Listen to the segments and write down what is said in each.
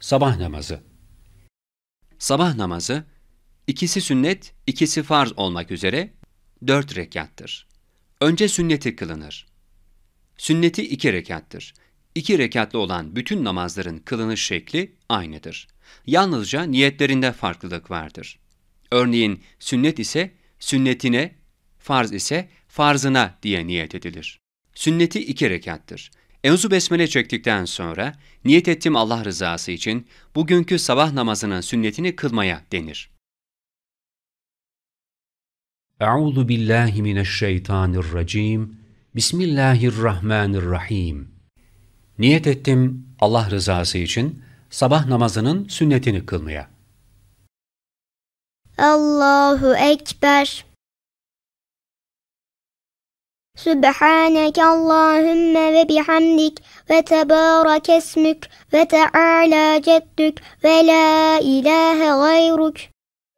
Sabah namazı. Sabah namazı, ikisi sünnet, ikisi farz olmak üzere dört rekattır. Önce sünneti kılınır. Sünneti iki rekattır. İki rekatlı olan bütün namazların kılınış şekli aynıdır. Yalnızca niyetlerinde farklılık vardır. Örneğin sünnet ise sünnetine, farz ise farzına diye niyet edilir. Sünneti iki rekattır. Euzu Besmele çektikten sonra niyet ettim Allah rızası için bugünkü sabah namazının sünnetini kılmaya denir. Euzu billahi mineşşeytanirracim. Bismillahirrahmanirrahim. Niyet ettim Allah rızası için sabah namazının sünnetini kılmaya. Allahu Ekber. Sübhaneke Allahümme ve bihamdik ve tebarek esmük ve teala ceddük ve la ilahe gayruk.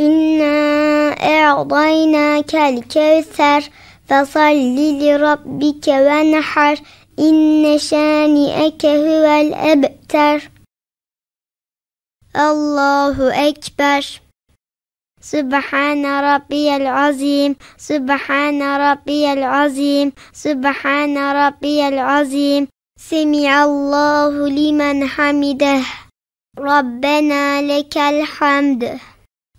إنا أعطيناك الكوثر فصل لربك وانحر إن شانئك هو الأبتر الله أكبر سبحان ربي العظيم سبحان ربي العظيم سبحان ربي العظيم سمع الله لمن حمده ربنا لك الحمد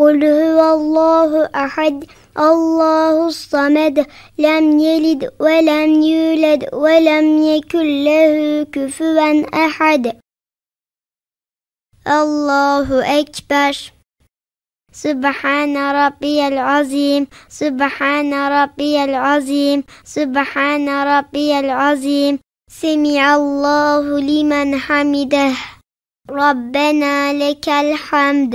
قل هو الله أحد الله الصمد لم يلد ولم يولد ولم يكن له كفوا أحد الله أكبر سبحان ربي العظيم سبحان ربي العظيم سبحان ربي العظيم سمع الله لمن حمده ربنا لك الحمد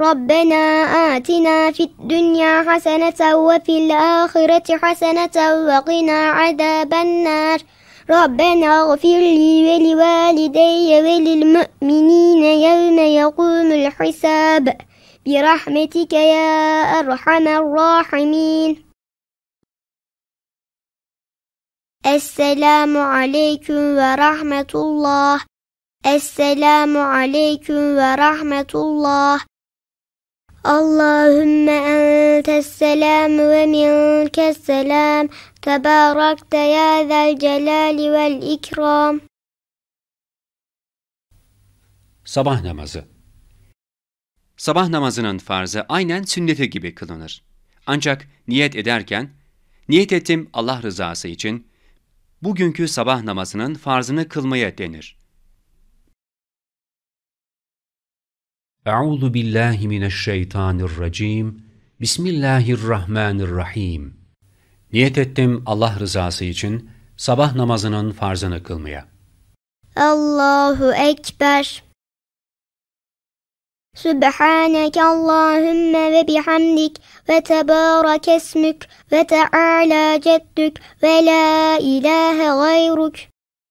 ربنا آتنا في الدنيا حسنة وفي الآخرة حسنة وقنا عذاب النار ربنا اغفر لي ولوالدي وللمؤمنين يوم يقوم الحساب برحمتك يا أرحم الراحمين السلام عليكم ورحمة الله السلام عليكم ورحمة الله Allahümme entes selam ve minkes selam. Tebarakte ya zel celali vel ikram. Sabah namazı Sabah namazının farzı aynen sünneti gibi kılınır. Ancak niyet ederken, niyet ettim Allah rızası için, bugünkü sabah namazının farzını kılmaya denir. Euzu billahi mineşşeytanirracim. Bismillahirrahmanirrahim. Niyet ettim Allah rızası için sabah namazının farzını kılmaya. Allahu ekber. Subhaneke Allahümme ve bihamdik ve tebarek esmük ve teala ceddük ve la ilâhe gayruk.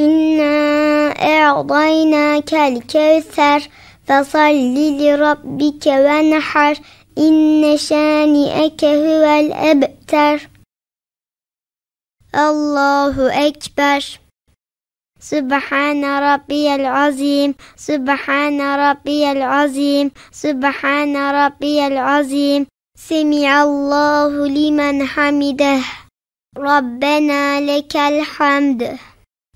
إنا أعطيناك الكوثر فصل لربك وانحر إن شانئك هو الأبتر الله أكبر سبحان ربي العظيم سبحان ربي العظيم سبحان ربي العظيم سمع الله لمن حمده ربنا لك الحمد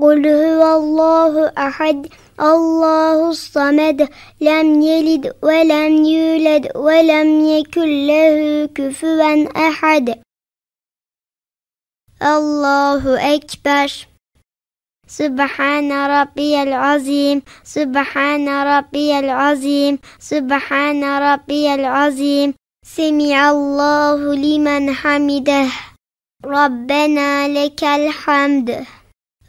قل هو الله أحد الله الصمد لم يلد ولم يولد ولم يكن له كفوا أحد الله أكبر سبحان ربي العظيم سبحان ربي العظيم سبحان ربي العظيم سمع الله لمن حمده ربنا لك الحمد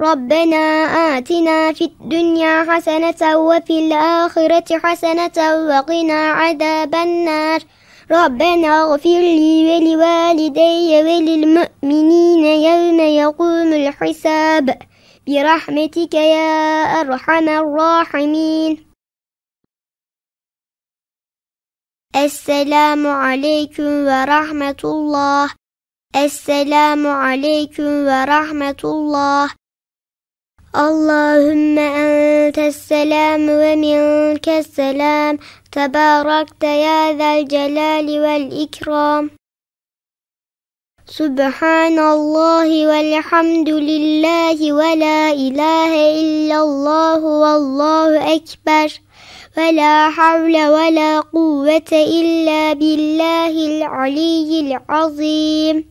ربنا آتنا في الدنيا حسنة وفي الآخرة حسنة وقنا عذاب النار ربنا اغفر لي ولوالدي وللمؤمنين يوم يقوم الحساب برحمتك يا أرحم الراحمين السلام عليكم ورحمة الله السلام عليكم ورحمة الله اللهم أنت السلام ومنك السلام تباركت يا ذا الجلال والإكرام سبحان الله والحمد لله ولا إله إلا الله والله أكبر ولا حول ولا قوة إلا بالله العلي العظيم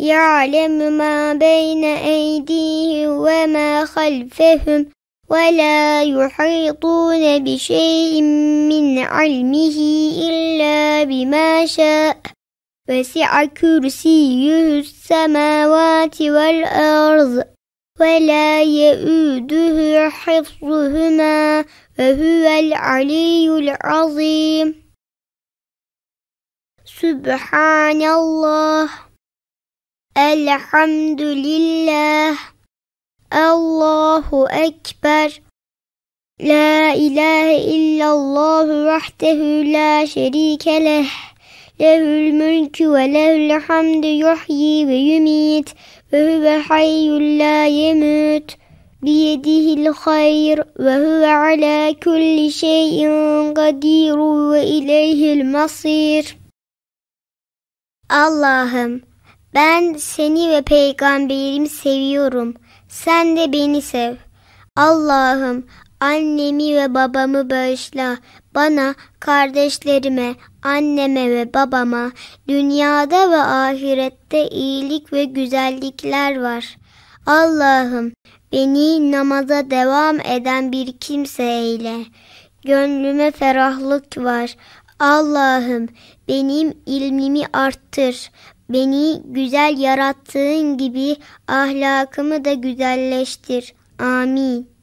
يعلم ما بين أيديهم وما خلفهم ولا يحيطون بشيء من علمه إلا بما شاء وسع كرسيه السماوات والأرض ولا يئوده حفظهما وهو العلي العظيم سبحان الله Elhamdülillah. Allahu Ekber. La ilahe illallah, vahdehu la şerike leh. Lehül mülkü ve lehül hamdü yuhyi ve yumit ve huve hayyul la yemut. Biyedihil hayr ve huve ala kulli şeyin kadir ve ileyhil masir. Allah'ım ben seni ve peygamberimi seviyorum. Sen de beni sev. Allah'ım annemi ve babamı bağışla. Bana, kardeşlerime, anneme ve babama dünyada ve ahirette iyilik ve güzellikler var. Allah'ım beni namaza devam eden bir kimse eyle. Gönlüme ferahlık var. Allah'ım benim ilmimi arttır. Beni güzel yarattığın gibi ahlakımı da güzelleştir. Amin.